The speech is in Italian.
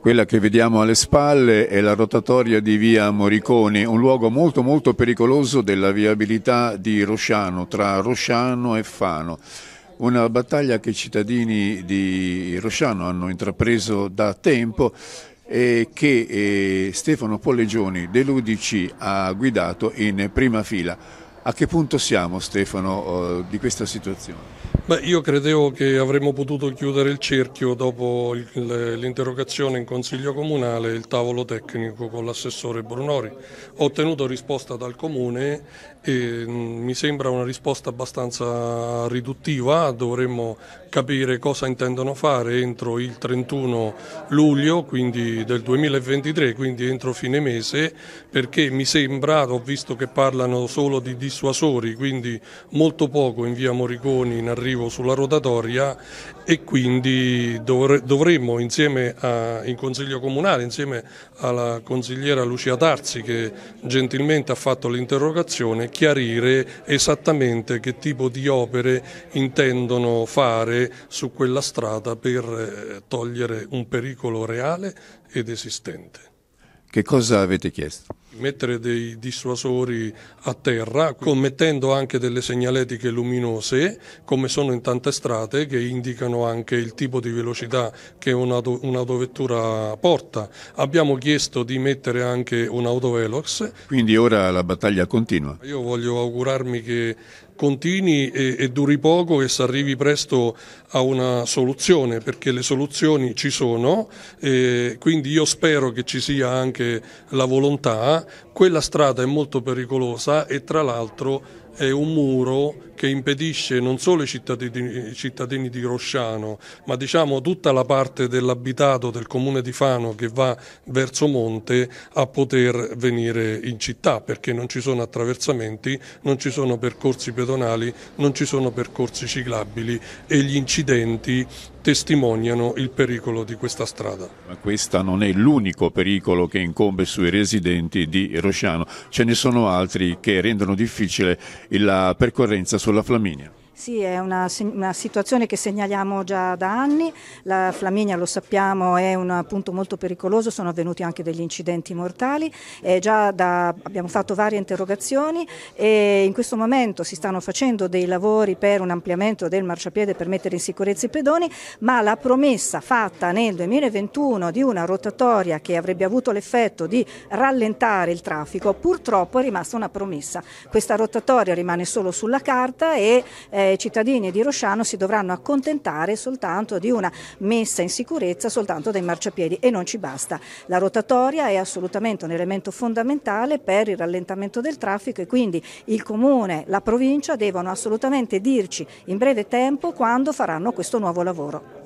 Quella che vediamo alle spalle è la rotatoria di via Moriconi, un luogo molto molto pericoloso della viabilità di Rosciano, tra Rosciano e Fano. Una battaglia che i cittadini di Rosciano hanno intrapreso da tempo e che eh, Stefano Pollegioni dell'Udc ha guidato in prima fila. A che punto siamo Stefano eh, di questa situazione? Beh, io credevo che avremmo potuto chiudere il cerchio dopo l'interrogazione in Consiglio Comunale e il tavolo tecnico con l'assessore Brunori. Ho ottenuto risposta dal Comune e mm, mi sembra una risposta abbastanza riduttiva, dovremmo capire cosa intendono fare entro il 31 luglio del 2023, quindi entro fine mese, perché mi sembra, ho visto che parlano solo di distribuzione, fisso quindi molto poco in via Moriconi in arrivo sulla rotatoria e quindi dovremmo insieme a, in Consiglio Comunale, insieme alla consigliera Lucia Tarzi che gentilmente ha fatto l'interrogazione, chiarire esattamente che tipo di opere intendono fare su quella strada per eh, togliere un pericolo reale ed esistente. Che cosa avete chiesto? mettere dei dissuasori a terra, commettendo anche delle segnaletiche luminose, come sono in tante strade, che indicano anche il tipo di velocità che un'autovettura porta. Abbiamo chiesto di mettere anche un autovelox. Quindi ora la battaglia continua. Io voglio augurarmi che continui e, e, duri poco e si arrivi presto a una soluzione perché le soluzioni ci sono quindi io spero che ci sia anche la volontà quella strada è molto pericolosa e tra l'altro è un muro che impedisce non solo i cittadini, cittadini di Rosciano, ma diciamo tutta la parte dell'abitato del comune di Fano che va verso Monte a poter venire in città perché non ci sono attraversamenti, non ci sono percorsi pedonali, non ci sono percorsi ciclabili e gli incidenti testimoniano il pericolo di questa strada. Ma questo non è l'unico pericolo che incombe sui residenti di Rosciano, ce ne sono altri che rendono difficile la percorrenza sulla Flaminia. Sì, è una, una, situazione che segnaliamo già da anni, la Flaminia lo sappiamo è un punto molto pericoloso, sono avvenuti anche degli incidenti mortali, eh, da, abbiamo fatto varie interrogazioni e in questo momento si stanno facendo dei lavori per un ampliamento del marciapiede per mettere in sicurezza i pedoni, ma la promessa fatta nel 2021 di una rotatoria che avrebbe avuto l'effetto di rallentare il traffico purtroppo è rimasta una promessa. Questa rotatoria rimane solo sulla carta e eh, i cittadini di Rosciano si dovranno accontentare soltanto di una messa in sicurezza soltanto dei marciapiedi e non ci basta. La rotatoria è assolutamente un elemento fondamentale per il rallentamento del traffico e quindi il Comune, la provincia devono assolutamente dirci in breve tempo quando faranno questo nuovo lavoro.